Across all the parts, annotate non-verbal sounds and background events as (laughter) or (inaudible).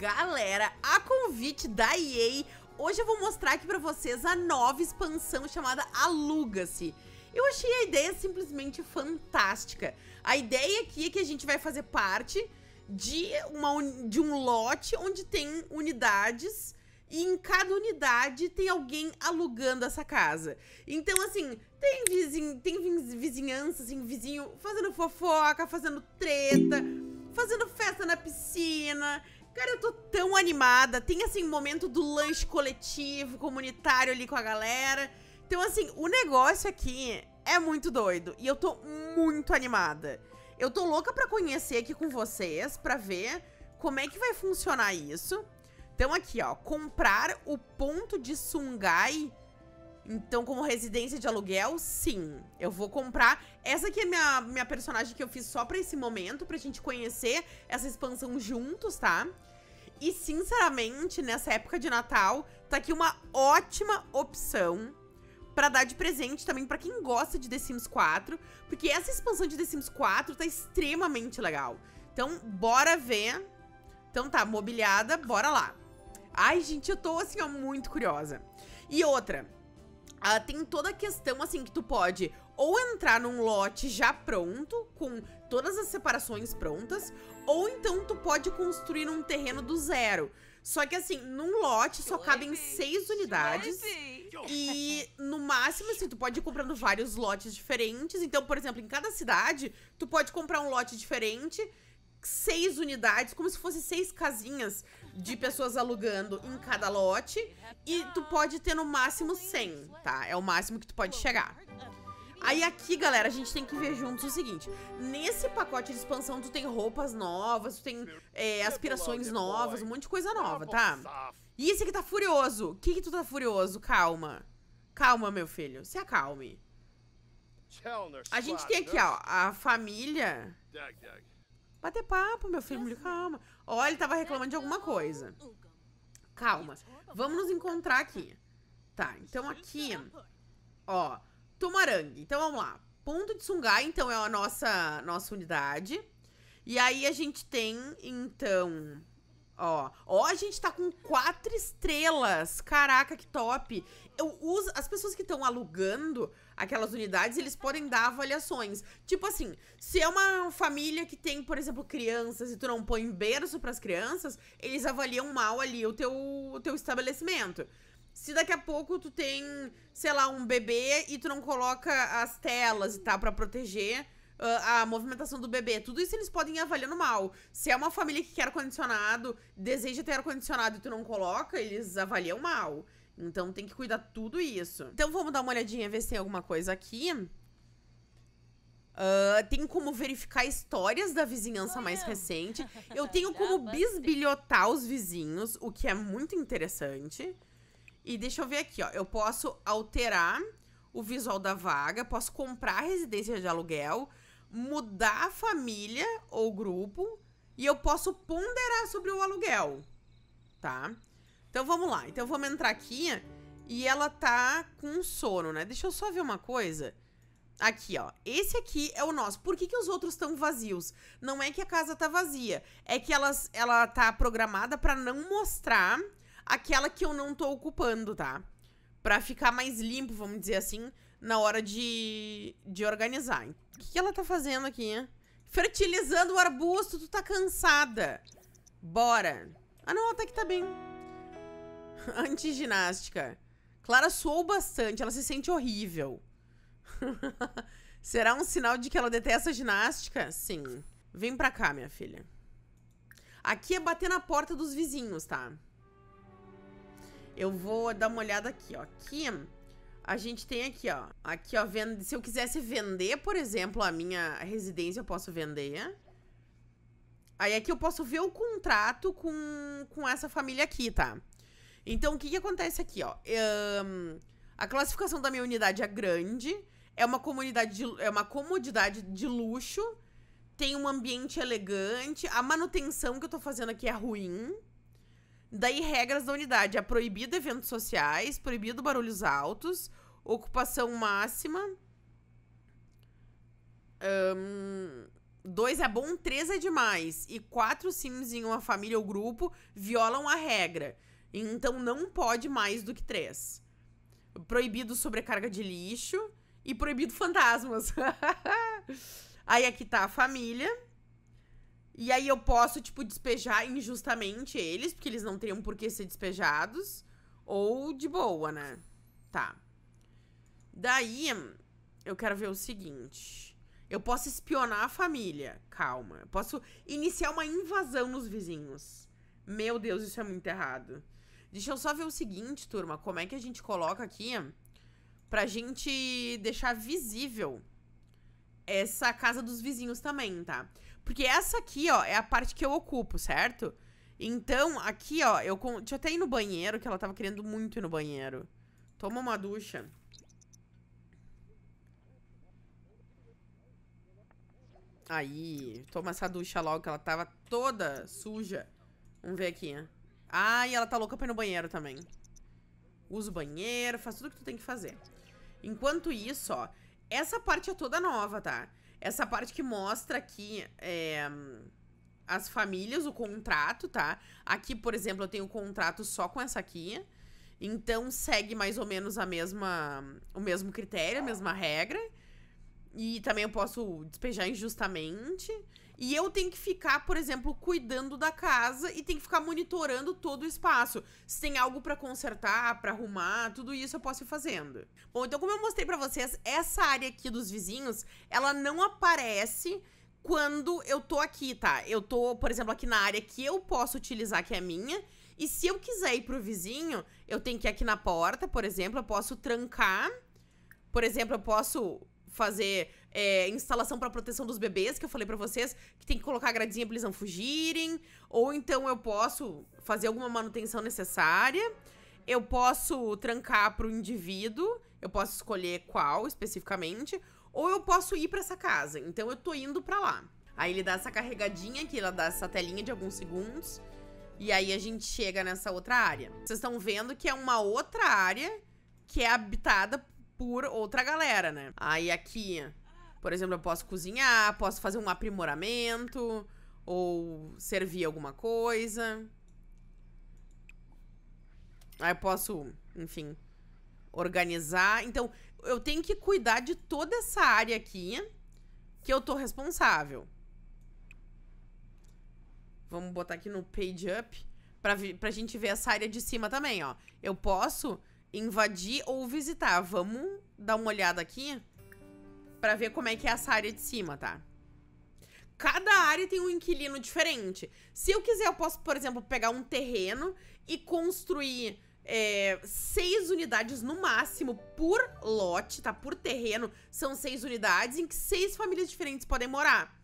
Galera, a convite da EA, hoje eu vou mostrar aqui pra vocês a nova expansão chamada Aluga-se. Eu achei a ideia simplesmente fantástica. A ideia aqui é que a gente vai fazer parte de, uma, de um lote onde tem unidades e em cada unidade tem alguém alugando essa casa. Então, assim, tem, vizinho, tem vizinhança, assim, vizinho fazendo fofoca, fazendo treta, fazendo festa na piscina, Cara, eu tô tão animada. Tem, assim, momento do lanche coletivo, comunitário ali com a galera. Então, assim, o negócio aqui é muito doido. E eu tô muito animada. Eu tô louca pra conhecer aqui com vocês, pra ver como é que vai funcionar isso. Então, aqui, ó, comprar o ponto de Sungai então, como residência de aluguel, sim. Eu vou comprar. Essa aqui é minha, minha personagem que eu fiz só pra esse momento, pra gente conhecer essa expansão juntos, tá? E, sinceramente, nessa época de Natal, tá aqui uma ótima opção pra dar de presente também pra quem gosta de The Sims 4, porque essa expansão de The Sims 4 tá extremamente legal. Então, bora ver. Então tá, mobiliada, bora lá. Ai, gente, eu tô, assim, ó, muito curiosa. E outra, Uh, tem toda a questão, assim, que tu pode ou entrar num lote já pronto, com todas as separações prontas, ou então tu pode construir num terreno do zero. Só que, assim, num lote só cabem seis unidades. E no máximo, assim, tu pode ir comprando vários lotes diferentes. Então, por exemplo, em cada cidade, tu pode comprar um lote diferente seis unidades, como se fosse seis casinhas de pessoas alugando em cada lote e tu pode ter no máximo 100, tá? É o máximo que tu pode chegar. Aí aqui, galera, a gente tem que ver juntos o seguinte. Nesse pacote de expansão, tu tem roupas novas, tu tem é, aspirações novas, um monte de coisa nova, tá? E esse aqui tá furioso. O que que tu tá furioso? Calma. Calma, meu filho. Se acalme. A gente tem aqui, né? ó, a família... Bater papo, meu filho, calma. Olha, ele tava reclamando de alguma coisa. Calma. Vamos nos encontrar aqui. Tá, então aqui... Ó, Tumarangue. Então vamos lá. Ponto de Sungai, então, é a nossa, nossa unidade. E aí a gente tem, então... Ó, ó, a gente tá com quatro estrelas. Caraca, que top. Eu uso, as pessoas que estão alugando aquelas unidades, eles podem dar avaliações. Tipo assim, se é uma família que tem, por exemplo, crianças e tu não põe berço para as crianças, eles avaliam mal ali o teu, o teu estabelecimento. Se daqui a pouco tu tem, sei lá, um bebê e tu não coloca as telas e tá para proteger, ah, a movimentação do bebê. Tudo isso eles podem ir avaliando mal. Se é uma família que quer ar-condicionado, deseja ter ar-condicionado e tu não coloca, eles avaliam mal. Então tem que cuidar tudo isso. Então vamos dar uma olhadinha, ver se tem alguma coisa aqui. Uh, tem como verificar histórias da vizinhança mais recente. (laughs) Eu tenho como bisbilhotar os vizinhos, o que é muito interessante. E deixa eu ver aqui, ó. Eu posso alterar o visual da vaga, posso comprar residência de aluguel, mudar a família ou grupo e eu posso ponderar sobre o aluguel, tá? Então vamos lá. Então vamos entrar aqui e ela tá com sono, né? Deixa eu só ver uma coisa. Aqui, ó. Esse aqui é o nosso. Por que, que os outros estão vazios? Não é que a casa tá vazia. É que elas, ela tá programada pra não mostrar aquela que eu não tô ocupando, tá? Pra ficar mais limpo, vamos dizer assim, na hora de, de organizar. O que, ela tá fazendo aqui? Fertilizando o arbusto, tu tá cansada. Bora. Ah, não, até que tá bem. (laughs) Antiginástica. Clara suou bastante, ela se sente horrível. (laughs) Será um sinal de que ela detesta ginástica? Sim. Vem pra cá, minha filha. Aqui é bater na porta dos vizinhos, tá? Eu vou dar uma olhada aqui, ó. Aqui a gente tem aqui, ó. Aqui, ó, vende... se eu quisesse vender, por exemplo, a minha residência, eu posso vender. Aí aqui eu posso ver o contrato com, com essa família aqui, tá? Então, o que que acontece aqui, ó? Um, a classificação da minha unidade é grande, é uma comunidade de, é uma comodidade de luxo, tem um ambiente elegante, a manutenção que eu tô fazendo aqui é ruim, Daí, regras da unidade. É proibido eventos sociais, proibido barulhos altos, ocupação máxima. Um, dois é bom, três é demais. E quatro sims em uma família ou grupo violam a regra. Então, não pode mais do que três. Proibido sobrecarga de lixo e proibido (laughs) fantasmas. Aí aqui tá a família. E aí eu posso, tipo, despejar injustamente eles, porque eles não teriam por que ser despejados. Ou de boa, né? Tá. Daí, eu quero ver o seguinte. Eu posso espionar a família. Calma. Eu posso iniciar uma invasão nos vizinhos. Meu Deus, isso é muito errado. Deixa eu só ver o seguinte, turma. Como é que a gente coloca aqui pra gente deixar visível essa casa dos vizinhos também, tá? Porque essa aqui, ó, é a parte que eu ocupo, certo? Então, aqui, ó, eu... Con... Deixa eu até ir no banheiro, que ela tava querendo muito ir no banheiro. Toma uma ducha. Aí, toma essa ducha logo, que ela tava toda suja. Vamos ver aqui. Ah, e ela tá louca pra ir no banheiro também. Usa o banheiro, faz tudo que tu tem que fazer. Enquanto isso, ó, essa parte é toda nova, tá? Tá? essa parte que mostra aqui é, as famílias, o contrato, tá? Aqui, por exemplo, eu tenho um contrato só com essa aqui. Então segue mais ou menos a mesma, o mesmo critério, a mesma regra. E também eu posso despejar injustamente. E eu tenho que ficar, por exemplo, cuidando da casa e tenho que ficar monitorando todo o espaço. Se tem algo para consertar, para arrumar, tudo isso eu posso ir fazendo. Bom, então como eu mostrei para vocês, essa área aqui dos vizinhos, ela não aparece quando eu tô aqui, tá? Eu tô, por exemplo, aqui na área que eu posso utilizar, que é minha, e se eu quiser ir pro vizinho, eu tenho que ir aqui na porta, por exemplo, eu posso trancar, por exemplo, eu posso fazer é, instalação para proteção dos bebês, que eu falei para vocês, que tem que colocar a gradinha para eles não fugirem, ou então eu posso fazer alguma manutenção necessária, eu posso trancar para indivíduo, eu posso escolher qual especificamente, ou eu posso ir para essa casa. Então eu tô indo para lá. Aí ele dá essa carregadinha que ela dá essa telinha de alguns segundos. E aí a gente chega nessa outra área. Vocês estão vendo que é uma outra área que é habitada por outra galera, né? Aí aqui por exemplo, eu posso cozinhar, posso fazer um aprimoramento ou servir alguma coisa. Aí eu posso, enfim, organizar. Então, eu tenho que cuidar de toda essa área aqui que eu tô responsável. Vamos botar aqui no page up pra, pra gente ver essa área de cima também, ó. Eu posso invadir ou visitar. Vamos dar uma olhada aqui para ver como é que é essa área de cima, tá? Cada área tem um inquilino diferente. Se eu quiser, eu posso, por exemplo, pegar um terreno e construir é, seis unidades no máximo por lote, tá? Por terreno, são seis unidades em que seis famílias diferentes podem morar.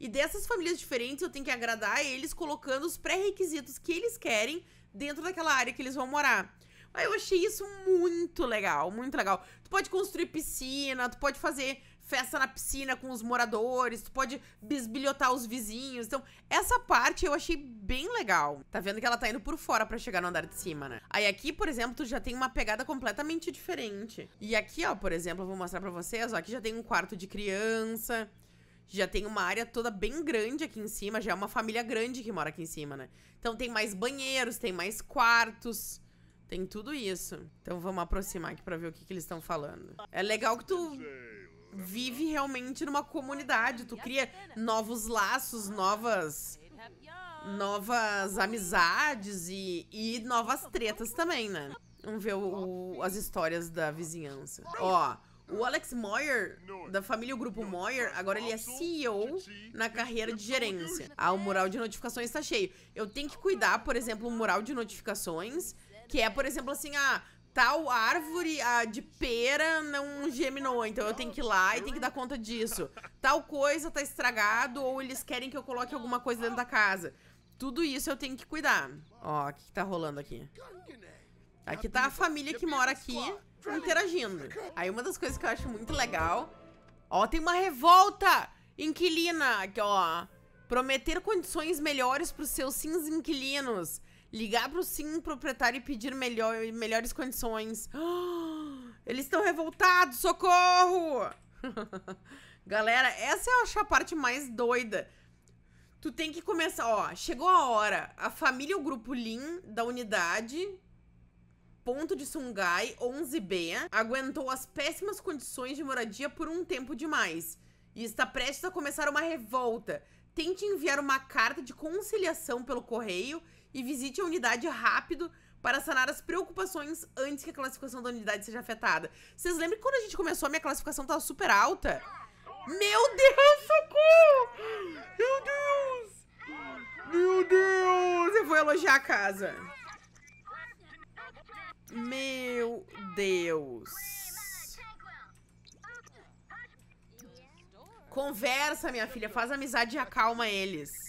E dessas famílias diferentes, eu tenho que agradar eles colocando os pré-requisitos que eles querem dentro daquela área que eles vão morar. Mas eu achei isso muito legal, muito legal. Tu pode construir piscina, tu pode fazer festa na piscina com os moradores, tu pode bisbilhotar os vizinhos. Então, essa parte eu achei bem legal. Tá vendo que ela tá indo por fora pra chegar no andar de cima, né? Aí aqui, por exemplo, tu já tem uma pegada completamente diferente. E aqui, ó, por exemplo, eu vou mostrar pra vocês, ó, aqui já tem um quarto de criança... Já tem uma área toda bem grande aqui em cima, já é uma família grande que mora aqui em cima, né? Então tem mais banheiros, tem mais quartos... Tem tudo isso. Então vamos aproximar aqui pra ver o que, que eles estão falando. É legal que tu vive realmente numa comunidade. Tu cria novos laços, novas. Novas amizades e, e novas tretas também, né? Vamos ver o, o, as histórias da vizinhança. Ó, o Alex Moyer, da família o Grupo Moyer, agora ele é CEO na carreira de gerência. Ah, o mural de notificações está cheio. Eu tenho que cuidar, por exemplo, o mural de notificações, que é, por exemplo, assim, ah, tal árvore a, de pera não germinou, então eu tenho que ir lá e tenho que dar conta disso. Tal coisa tá estragado ou eles querem que eu coloque alguma coisa dentro da casa. Tudo isso eu tenho que cuidar. Ó, o que, que tá rolando aqui? Aqui tá a família que mora aqui interagindo. Aí uma das coisas que eu acho muito legal... Ó, tem uma revolta! Inquilina, aqui, ó. Prometer condições melhores pros seus sims inquilinos Ligar pro sim proprietário e pedir melhor, melhores condições. (gasps) eles estão revoltados, socorro! (laughs) Galera, essa eu acho a parte mais doida. Tu tem que começar, ó, chegou a hora. A família o grupo Lin da unidade Ponto de Sungai 11B aguentou as péssimas condições de moradia por um tempo demais e está prestes a começar uma revolta. Tente enviar uma carta de conciliação pelo correio e visite a unidade rápido para sanar as preocupações antes que a classificação da unidade seja afetada. Vocês lembram que quando a gente começou a minha classificação tava super alta? Meu Deus, socorro! Meu Deus! Meu Deus! Eu vou elogiar a casa. Meu Deus. Conversa, minha filha. Faz amizade e acalma eles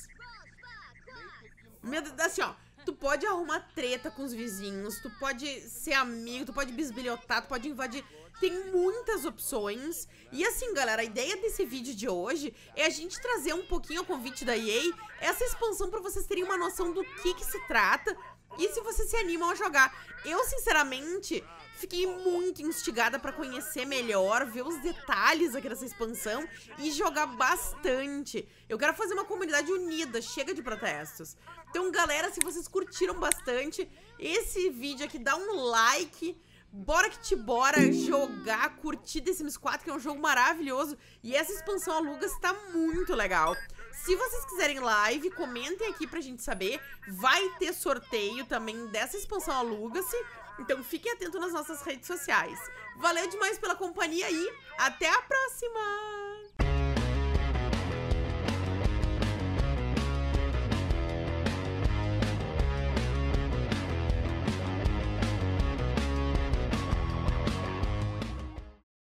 assim, ó. Tu pode arrumar treta com os vizinhos, tu pode ser amigo, tu pode bisbilhotar, tu pode invadir. Tem muitas opções. E assim, galera, a ideia desse vídeo de hoje é a gente trazer um pouquinho ao convite da EA essa expansão para vocês terem uma noção do que, que se trata e se vocês se animam a jogar? Eu, sinceramente, fiquei muito instigada para conhecer melhor, ver os detalhes aqui dessa expansão e jogar bastante. Eu quero fazer uma comunidade unida, chega de protestos. Então, galera, se vocês curtiram bastante esse vídeo aqui, dá um like. Bora que te bora jogar, curtir The Sims 4, que é um jogo maravilhoso. E essa expansão Alugas está muito legal. Se vocês quiserem live, comentem aqui pra gente saber. Vai ter sorteio também dessa expansão Aluga-se. Então fiquem atentos nas nossas redes sociais. Valeu demais pela companhia e até a próxima!